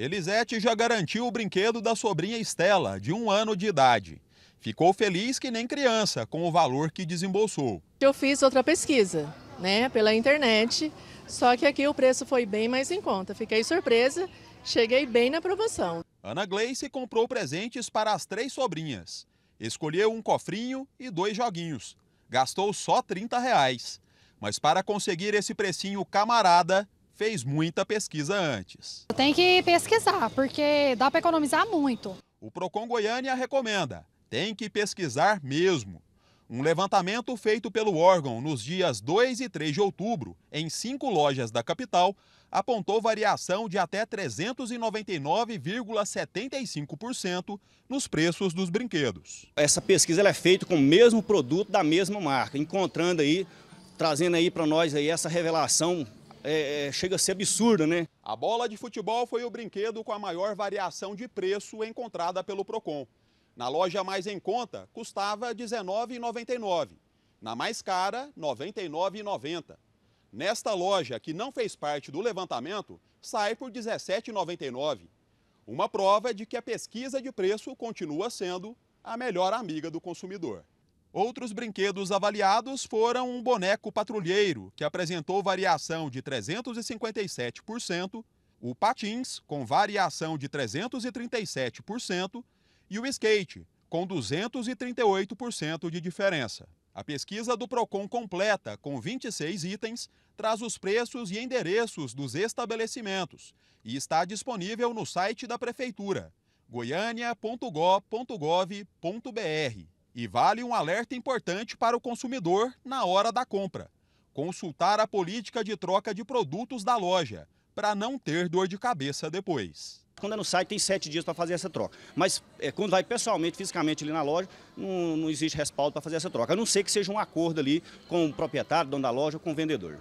Elisete já garantiu o brinquedo da sobrinha Estela, de um ano de idade. Ficou feliz que nem criança com o valor que desembolsou. Eu fiz outra pesquisa, né, pela internet, só que aqui o preço foi bem mais em conta. Fiquei surpresa, cheguei bem na promoção. Ana Gleice comprou presentes para as três sobrinhas. Escolheu um cofrinho e dois joguinhos. Gastou só 30 reais. Mas para conseguir esse precinho camarada, fez muita pesquisa antes. Tem que pesquisar, porque dá para economizar muito. O Procon Goiânia recomenda, tem que pesquisar mesmo. Um levantamento feito pelo órgão nos dias 2 e 3 de outubro, em cinco lojas da capital, apontou variação de até 399,75% nos preços dos brinquedos. Essa pesquisa é feita com o mesmo produto da mesma marca, encontrando aí, trazendo aí para nós aí essa revelação é, é, chega a ser absurda, né? A bola de futebol foi o brinquedo com a maior variação de preço encontrada pelo Procon. Na loja mais em conta, custava R$ 19,99. Na mais cara, R$ 99,90. Nesta loja, que não fez parte do levantamento, sai por R$ 17,99. Uma prova de que a pesquisa de preço continua sendo a melhor amiga do consumidor. Outros brinquedos avaliados foram um boneco patrulheiro, que apresentou variação de 357%, o patins, com variação de 337%, e o skate, com 238% de diferença. A pesquisa do Procon completa, com 26 itens, traz os preços e endereços dos estabelecimentos e está disponível no site da prefeitura goiania.gov.br. E vale um alerta importante para o consumidor na hora da compra: consultar a política de troca de produtos da loja, para não ter dor de cabeça depois. Quando é no site, tem sete dias para fazer essa troca. Mas é, quando vai pessoalmente, fisicamente ali na loja, não, não existe respaldo para fazer essa troca. A não ser que seja um acordo ali com o proprietário, dono da loja ou com o vendedor.